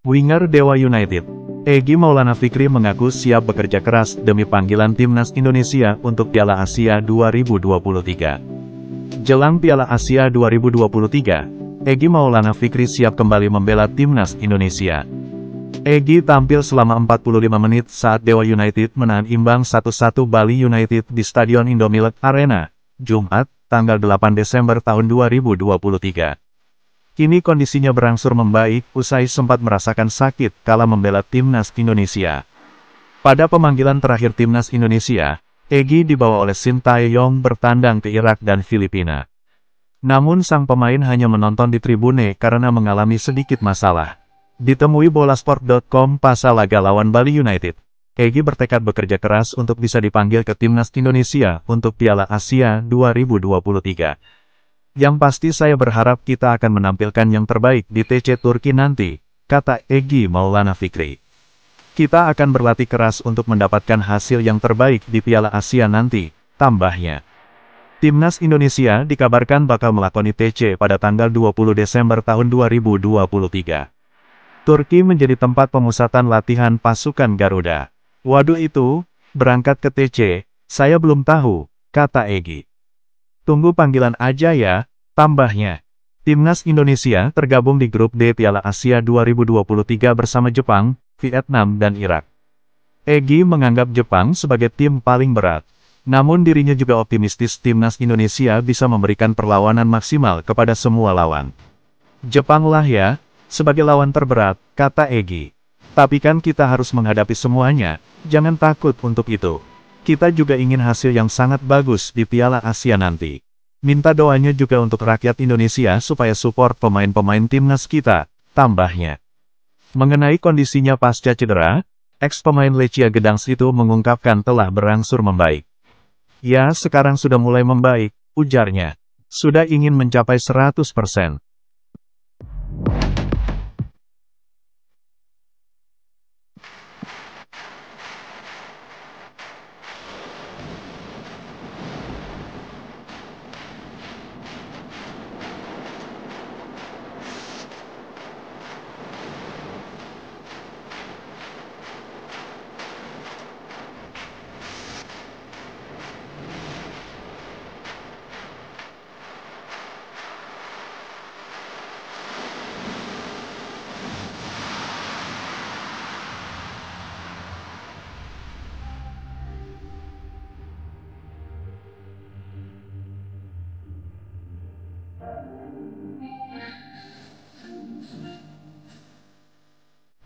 Winger Dewa United. Egi Maulana Fikri mengaku siap bekerja keras demi panggilan timnas Indonesia untuk Piala Asia 2023. Jelang Piala Asia 2023, Egi Maulana Fikri siap kembali membela timnas Indonesia. Egi tampil selama 45 menit saat Dewa United menahan imbang 1-1 Bali United di Stadion Indomilk Arena, Jumat, tanggal 8 Desember tahun 2023. Kini kondisinya berangsur membaik, usai sempat merasakan sakit kala membela timnas Indonesia. Pada pemanggilan terakhir timnas Indonesia, Egi dibawa oleh Sintayong bertandang ke Irak dan Filipina. Namun sang pemain hanya menonton di tribune karena mengalami sedikit masalah. Ditemui bolasport.com pasal laga lawan Bali United. Egi bertekad bekerja keras untuk bisa dipanggil ke timnas Indonesia untuk Piala Asia 2023. Yang pasti saya berharap kita akan menampilkan yang terbaik di TC Turki nanti, kata Egi Maulana Fikri. Kita akan berlatih keras untuk mendapatkan hasil yang terbaik di Piala Asia nanti, tambahnya. Timnas Indonesia dikabarkan bakal melakoni TC pada tanggal 20 Desember tahun 2023. Turki menjadi tempat pemusatan latihan pasukan Garuda. Waduh itu, berangkat ke TC, saya belum tahu, kata Egi. Tunggu panggilan aja ya, tambahnya. Timnas Indonesia tergabung di grup D Piala Asia 2023 bersama Jepang, Vietnam dan Irak. Egi menganggap Jepang sebagai tim paling berat. Namun dirinya juga optimistis timnas Indonesia bisa memberikan perlawanan maksimal kepada semua lawan. Jepanglah ya, sebagai lawan terberat, kata Egi. Tapi kan kita harus menghadapi semuanya, jangan takut untuk itu. Kita juga ingin hasil yang sangat bagus di Piala Asia nanti. Minta doanya juga untuk rakyat Indonesia supaya support pemain-pemain timnas kita, tambahnya. Mengenai kondisinya pasca cedera, Ex pemain Lecia Gedangs itu mengungkapkan telah berangsur membaik. Ya, sekarang sudah mulai membaik, ujarnya. Sudah ingin mencapai 100%.